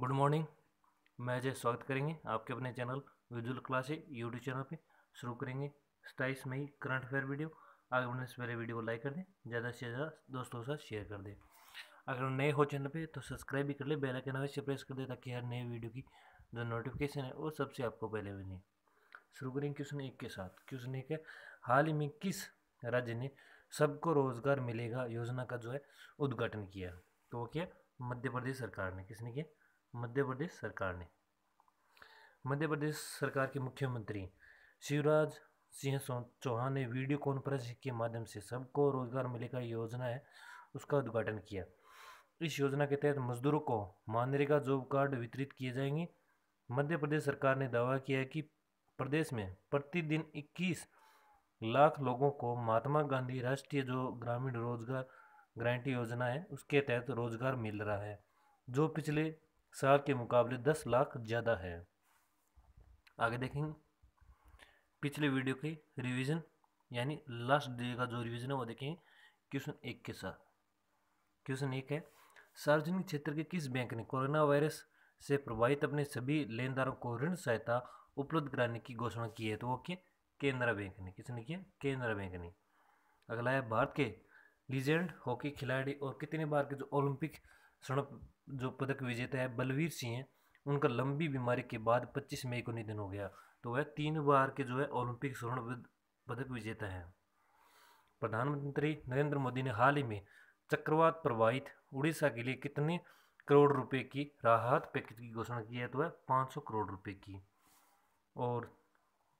good morning मैं अजय स्वागत करेंगे आपके अपने channel visual classes YouTube channel पे शुरू करेंगे सताईस मई करंट अफेयर वीडियो आगे बढ़ने से पहले वीडियो को लाइक कर दें ज़्यादा से ज़्यादा दोस्तों के साथ शेयर कर दें अगर नए हो चैनल पे तो सब्सक्राइब भी कर ले बेल आइकन अवश्य प्रेस कर दें ताकि हर नए वीडियो की जो नोटिफिकेशन है वो सबसे आपको पहले मिले शुरू करेंगे क्वेश्चन एक के साथ क्वेश्चन एक है हाल ही में किस राज्य ने सबको रोजगार मिलेगा योजना का जो है उद्घाटन किया तो वो क्या मध्य प्रदेश सरकार ने किसने किया मध्य प्रदेश सरकार ने मध्य प्रदेश सरकार के मुख्यमंत्री शिवराज सिंह चौहान ने वीडियो कॉन्फ्रेंस के माध्यम से सबको रोजगार मिलेगा योजना है उसका उद्घाटन किया इस योजना के तहत मजदूरों को मानरेगा जॉब कार्ड वितरित किए जाएंगे मध्य प्रदेश सरकार ने दावा किया है कि प्रदेश में प्रतिदिन 21 लाख लोगों को महात्मा गांधी राष्ट्रीय जो ग्रामीण रोजगार गारंटी योजना है उसके तहत रोजगार मिल रहा है जो पिछले साल के मुकाबले दस लाख ज़्यादा है आगे देखेंगे पिछले वीडियो के रिवीजन यानी लास्ट डे का जो रिवीजन है वो देखें क्वेश्चन एक के साथ क्वेश्चन एक है सार्वजनिक क्षेत्र के किस बैंक ने कोरोना वायरस से प्रभावित अपने सभी लेनदारों को ऋण सहायता उपलब्ध कराने की घोषणा की है तो वो किया केंद्रा बैंक ने किसने किया केंद्रा बैंक ने अगला है भारत के लीजेंड हॉकी खिलाड़ी और कितने बार के जो ओलंपिक स्वर्ण जो पदक विजेता है बलवीर सिंह हैं उनका लंबी बीमारी के बाद 25 मई को निधन हो गया तो वह तीन बार के जो है ओलंपिक स्वर्ण पदक विजेता हैं प्रधानमंत्री नरेंद्र मोदी ने हाल ही में चक्रवात प्रभावित उड़ीसा के लिए कितने करोड़ रुपए की राहत पैकेज की घोषणा की है तो वह पाँच करोड़ रुपए की और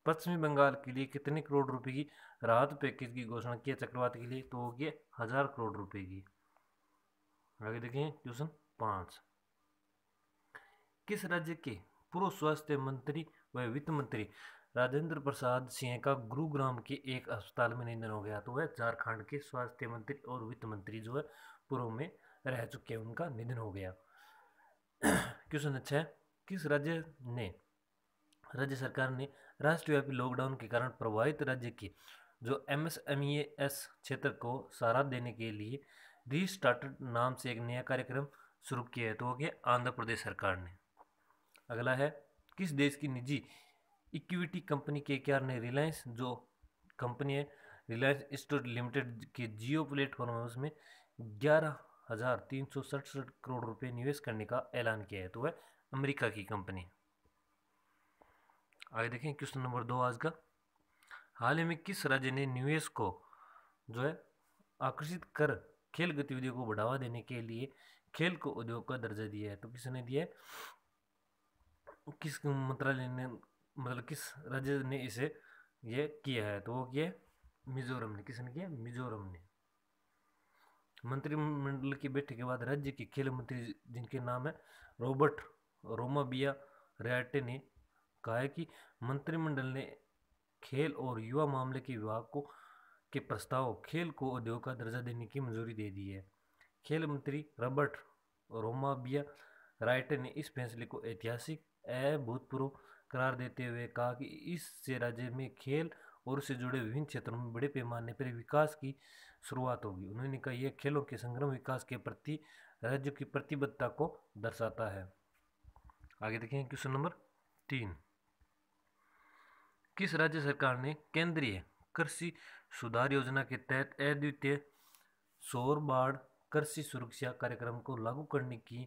पश्चिमी बंगाल के लिए कितने करोड़ रुपए की राहत पैकेज की घोषणा की है चक्रवात के लिए तो गया हज़ार करोड़ रुपए की आगे देखें क्वेश्चन पांच किस राज्य के पूर्व स्वास्थ्य मंत्री व वित्त मंत्री राजेंद्र प्रसाद सिंह का गुरुग्राम के एक अस्पताल में निधन हो गया तो वह झारखंड के स्वास्थ्य मंत्री और वित्त मंत्री जो है पूर्व में रह चुके हैं उनका निधन हो गया क्वेश्चन अच्छा है किस राज्य ने राज्य सरकार ने राष्ट्रव्यापी लॉकडाउन के कारण प्रभावित राज्य के जो एम एस e क्षेत्र को सहारा देने के लिए री स्टार्ट नाम से एक नया कार्यक्रम शुरू किया है तो वो क्या आंध्र प्रदेश सरकार ने अगला है किस देश की निजी इक्विटी कंपनी के क्या ने रिलायंस जो कंपनी है रिलायंस स्टोर लिमिटेड के जियो प्लेटफॉर्म है उसमें ग्यारह हज़ार तीन सौ सड़सठ करोड़ रुपए निवेश करने का ऐलान किया है तो वह अमेरिका की कंपनी आगे देखें क्वेश्चन नंबर दो आज का हाल ही में किस राज्य ने निवेश को जो है आकर्षित कर खेल गतिविधियों को बढ़ावा देने के लिए खेल को उद्योग का दर्जा दिया है तो किसने दिया है किस मंत्रालय ने मतलब किस राज्य ने इसे ये किया है तो वो किया मिजोरम ने किसने किया मिजोरम ने मंत्रिमंडल की बैठक के बाद राज्य के खेल मंत्री जिनके नाम है रॉबर्ट रोमाबिया रेटे ने कहा है कि मंत्रिमंडल ने खेल और युवा मामले के विभाग को के प्रस्ताव खेल को उद्योग का दर्जा देने की मंजूरी दे दी है खेल मंत्री रॉबर्ट रोमाबिया राइटर ने इस फैसले को ऐतिहासिक अभूतपूर्व करार देते हुए कहा कि इससे राज्य में खेल और उससे जुड़े विभिन्न क्षेत्रों में बड़े पैमाने पर विकास की शुरुआत होगी उन्होंने कहा यह खेलों के संग्रम विकास के प्रति राज्य की प्रतिबद्धता को दर्शाता है आगे देखें क्वेश्चन नंबर तीन किस राज्य सरकार ने केंद्रीय कृषि सुधार योजना के तहत अद्वितीय सौर बाढ़ कृषि सुरक्षा कार्यक्रम को लागू करने के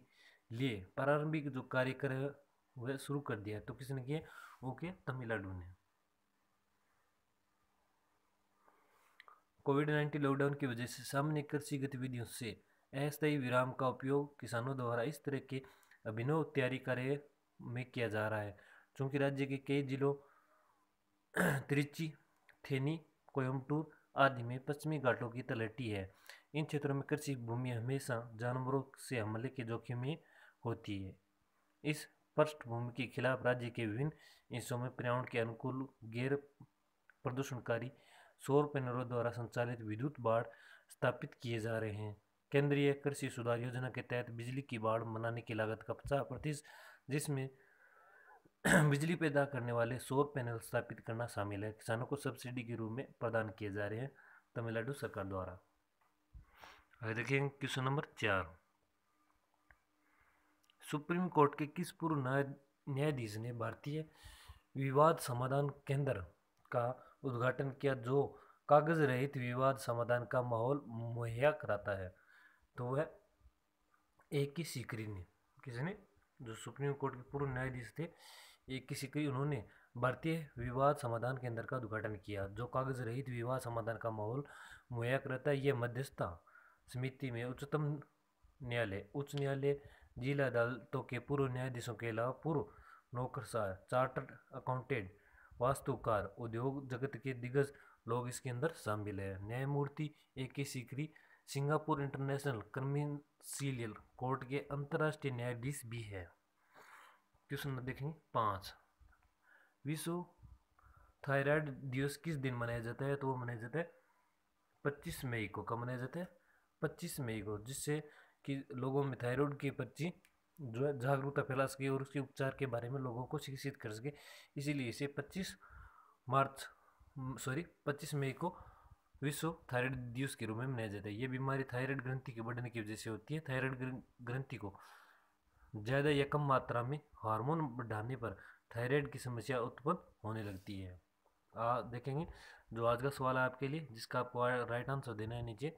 लिए प्रारंभिक जो कार्यक्रम वह शुरू कर दिया है तो किसने किया वो तमिलनाडु ने कोविड नाइन्टीन लॉकडाउन की वजह से सामान्य कृषि गतिविधियों से अस्थायी विराम का उपयोग किसानों द्वारा इस तरह के अभिनव तैयारी कार्य में किया जा रहा है क्योंकि राज्य के कई जिलों त्रिची थेनी कोयम्बटूर आदि में पश्चिमी घाटों की तलहटी है इन क्षेत्रों में कृषि भूमि हमेशा जानवरों से हमले के जोखिम में होती है इस पृष्ठभूमि के खिलाफ राज्य के विभिन्न हिस्सों में पर्यावरण के अनुकूल गैर प्रदूषणकारी सौर पैनलों द्वारा संचालित विद्युत बाढ़ स्थापित किए जा रहे हैं केंद्रीय कृषि सुधार योजना के तहत बिजली की बाढ़ मनाने की लागत का पचास प्रतिशत जिसमें बिजली पैदा करने वाले सौर पैनल स्थापित करना शामिल है किसानों को सब्सिडी के रूप में प्रदान किए जा रहे हैं तमिलनाडु सरकार द्वारा आगे देखेंगे क्वेश्चन नंबर चार सुप्रीम कोर्ट के किस पूर्व न्यायाधीश ने भारतीय विवाद समाधान केंद्र का उद्घाटन किया जो कागज रहित विवाद समाधान का माहौल मुहैया कराता है तो वह एक ही सीकरी ने किसने जो सुप्रीम कोर्ट के पूर्व न्यायाधीश थे एक की उन्होंने भारतीय विवाद समाधान केंद्र का उद्घाटन किया जो कागज रहित विवाद समाधान का माहौल मुहैया करता है यह मध्यस्थता समिति में उच्चतम न्यायालय उच्च न्यायालय जिला अदालतों के पूर्व न्यायाधीशों के अलावा पूर्व नौकरशाह चार्टर्ड अकाउंटेंट वास्तुकार उद्योग जगत के दिग्गज लोग इसके अंदर शामिल है न्यायमूर्ति A K Sikri Singapore international commercial court के अंतर्राष्ट्रीय न्यायाधीश भी है क्वेश्चन नंबर देखेंगे पाँच विश्व थायराइड दिवस किस दिन मनाया जाता है तो वो मनाया जाता है पच्चीस मई को कब मनाया जाता है पच्चीस मई को जिससे कि लोगों में थायराइड के प्रति जो है जागरूकता फैला सके और उसके उपचार के बारे में लोगों को शिक्षित कर सके इसीलिए इसे पच्चीस मार्च सॉरी पच्चीस मई को विश्व थायराइड दिवस के रूप में मनाया जाता है ये बीमारी थायराइड ग्रंथि के बढ़ने की वजह से होती है थायराइड ग्रंथि को ज़्यादा या कम मात्रा में हार्मोन बढ़ाने पर थायराइड की समस्या उत्पन्न होने लगती है आ, देखेंगे जो आज का सवाल है आपके लिए जिसका आपको राइट आंसर देना है नीचे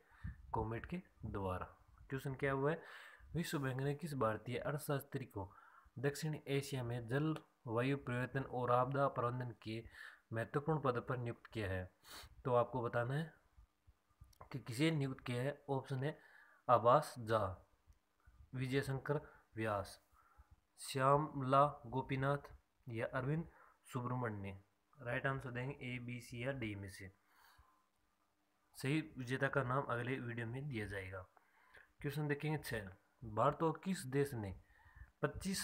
कॉमेट के द्वारा क्वेश्चन क्या हुआ है विश्व बैंक ने किस भारतीय अर्थशास्त्री को दक्षिण एशिया में जल वायु परिवर्तन और आपदा प्रबंधन के महत्वपूर्ण पद पर नियुक्त किया है तो आपको बताना है कि किसे नियुक्त किया है ऑप्शन है आबास जा विजय शंकर व्यास श्यामला गोपीनाथ या अरविंद सुब्रमण्य राइट आंसर देंगे ए बी सी या डी में से सही विजेता का नाम अगले वीडियो में दिया जाएगा क्वेश्चन देखेंगे छः भारत और किस देश ने 25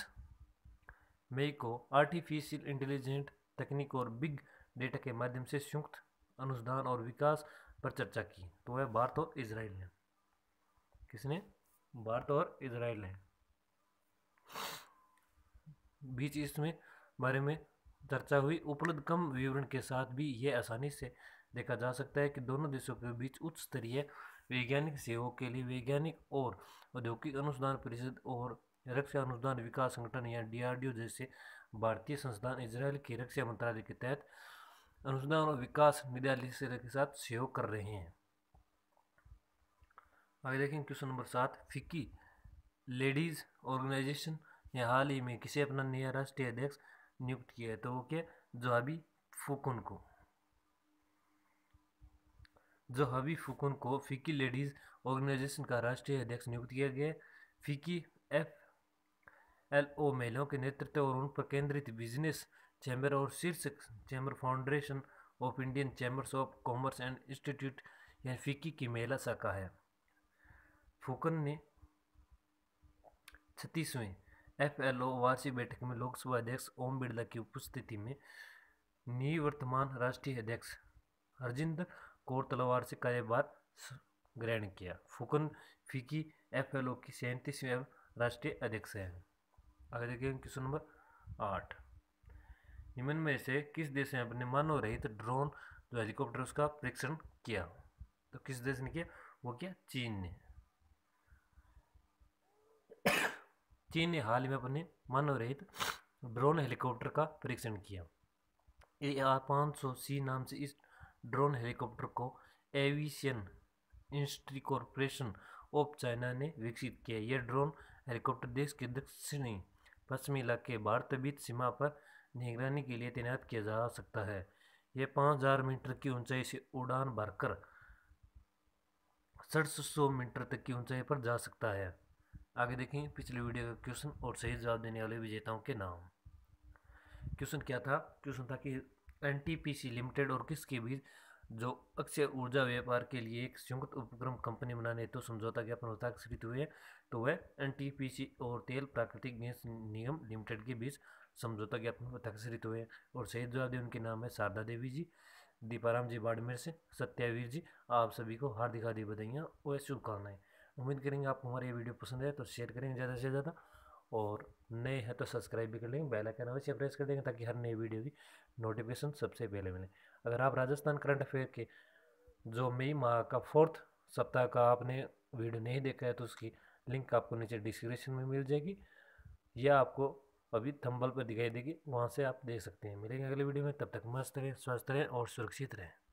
मई को आर्टिफिशियल इंटेलिजेंट तकनीक और बिग डेटा के माध्यम से संयुक्त अनुसंधान और विकास पर चर्चा की तो वह भारत और इसराइल ने किसने भारत और इसराइल ने बीच इसमें बारे में चर्चा हुई उपलब्ध कम विवरण के साथ भी यह आसानी से देखा जा सकता है कि दोनों देशों के बीच उच्च स्तरीय वैज्ञानिक सेवाओं के लिए वैज्ञानिक और औद्योगिक अनुसंधान परिषद और रक्षा अनुसंधान विकास संगठन या डीआरडीओ जैसे भारतीय संस्थान इसराइल के रक्षा मंत्रालय के तहत अनुसंधान और विकास विद्यालय के साथ सहयोग कर रहे हैं आगे देखें क्वेश्चन नंबर सात फिक्की लेडीज़ ऑर्गेनाइजेशन ने हाल ही में किसे अपना नया राष्ट्रीय अध्यक्ष नियुक्त किया है तो वो क्या जोहबी फुकुन को जोहबी फुकुन को फिक्की लेडीज़ ऑर्गेनाइजेशन का राष्ट्रीय अध्यक्ष नियुक्त किया गया फिक्की एफ एल ओ महिलाओं के नेतृत्व और उन पर केंद्रित बिजनेस चैम्बर और शीर्षक chamber foundation of Indian chambers of commerce and institute या फिक्की की महिला शाखा है फुकन ने छत्तीसवें एफएलओ वार्षिक बैठक में लोकसभा अध्यक्ष ओम बिड़ला की उपस्थिति में निवर्तमान राष्ट्रीय अध्यक्ष अरजिंद कौर तलवार से कार्यभार ग्रहण किया फुकन फिकी ओ की सैंतीसवें राष्ट्रीय अध्यक्ष हैं आगे देखें क्वेश्चन नंबर आठ निम्न में से किस देश ने अपने मानव रहित ड्रोन जो हेलीकॉप्टर का परीक्षण किया तो किस देश ने किया वो किया चीन ने चीन ने हाल ही में अपने मानव रहित ड्रोन हेलीकॉप्टर का परीक्षण किया ए आर पाँच सौ सी नाम से इस ड्रोन हेलीकॉप्टर को aviation industry corporation of China ने विकसित किया यह ड्रोन हेलीकॉप्टर देश के दक्षिणी पश्चिमी इलाके भारत बीच सीमा पर निगरानी के लिए तैनात किया जा सकता है यह पाँच हज़ार मीटर की ऊंचाई से उड़ान भरकर सड़सठ सौ मीटर तक की ऊंचाई पर जा सकता है आगे देखें पिछले वीडियो का क्वेश्चन और सही जवाब देने वाले विजेताओं के नाम क्वेश्चन क्या था क्वेश्चन था कि एन लिमिटेड और किसके बीच जो अक्षय ऊर्जा व्यापार के लिए एक संयुक्त उपक्रम कंपनी बनाने तो समझौता ज्ञापन हस्ताक्षरित हुए तो वह एन और तेल प्राकृतिक गैस निगम लिमिटेड के बीच समझौता ज्ञापन हस्ताक्षरित हुए और शहीद जवाब उनके नाम है शारदा देवी जी दीपाराम जी बाड़मेर से सत्यावीर जी आप सभी को हार्दिक हार्दिक बधाइयाँ और शुभकामनाएं उम्मीद करेंगे आपको हमारे ये वीडियो पसंद है तो शेयर करेंगे ज़्यादा से ज़्यादा और नए हैं तो सब्सक्राइब भी कर लेंगे बेल आइकन अवश्य प्रेस कर देंगे ताकि हर नई वीडियो की नोटिफिकेशन सबसे पहले मिले अगर आप राजस्थान करंट अफेयर के जो मई माह का फोर्थ सप्ताह का आपने वीडियो नहीं देखा है तो उसकी लिंक आपको नीचे डिस्क्रिप्शन में मिल जाएगी या आपको अभी थंबल पर दिखाई देगी वहाँ से आप देख सकते हैं मिलेंगे अगले वीडियो में तब तक मस्त रहें स्वस्थ रहें और सुरक्षित रहें